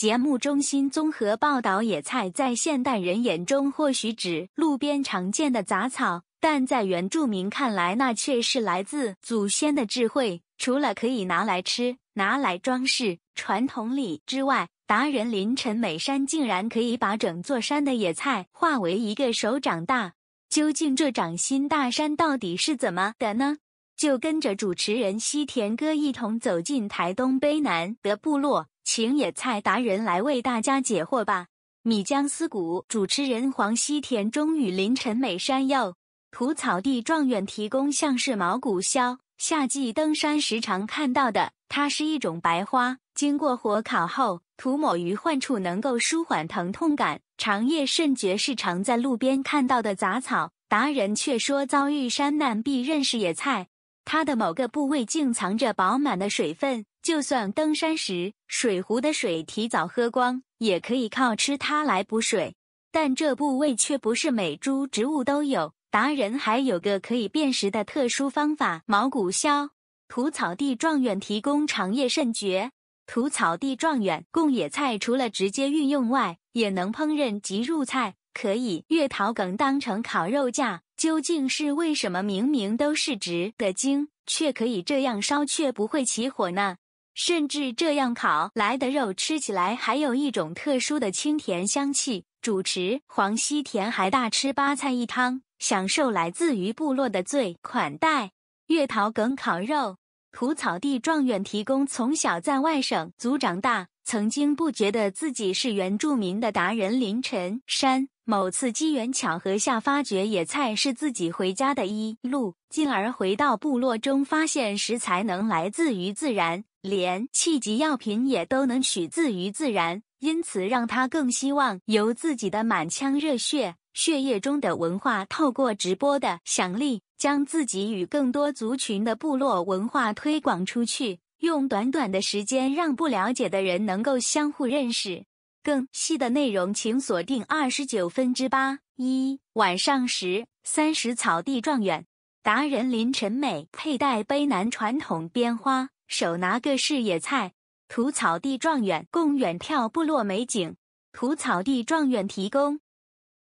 节目中心综合报道：野菜在现代人眼中或许指路边常见的杂草，但在原住民看来，那却是来自祖先的智慧。除了可以拿来吃、拿来装饰、传统里之外，达人林晨美山竟然可以把整座山的野菜化为一个手掌大。究竟这掌心大山到底是怎么的呢？就跟着主持人西田哥一同走进台东卑南的部落。野菜达人来为大家解惑吧。米浆丝谷主持人黄西田中与林晨美山药土草地状元提供像是毛骨消，夏季登山时常看到的，它是一种白花，经过火烤后涂抹于患处能够舒缓疼痛感。长叶肾蕨是常在路边看到的杂草，达人却说遭遇山难必认识野菜，它的某个部位竟藏着饱满的水分。就算登山时水壶的水提早喝光，也可以靠吃它来补水。但这部位却不是每株植物都有。达人还有个可以辨识的特殊方法：毛骨消。土草地状元提供长叶肾蕨，土草地状元供野菜。除了直接运用外，也能烹饪及入菜。可以月桃梗当成烤肉架。究竟是为什么？明明都是直的茎，却可以这样烧，却不会起火呢？甚至这样烤来的肉吃起来还有一种特殊的清甜香气。主持黄希田还大吃八菜一汤，享受来自于部落的最款待。月桃梗烤肉，土草地状元提供。从小在外省族长大，曾经不觉得自己是原住民的达人林晨山，某次机缘巧合下发觉野菜是自己回家的一路，进而回到部落中发现食材能来自于自然。连气急药品也都能取自于自然，因此让他更希望由自己的满腔热血、血液中的文化，透过直播的响力，将自己与更多族群的部落文化推广出去，用短短的时间让不了解的人能够相互认识。更细的内容，请锁定二十九分之八一晚上十三十草地状元达人林晨美佩戴卑南传统编花。手拿个是野菜，土草地状元供远眺部落美景，土草地状元提供。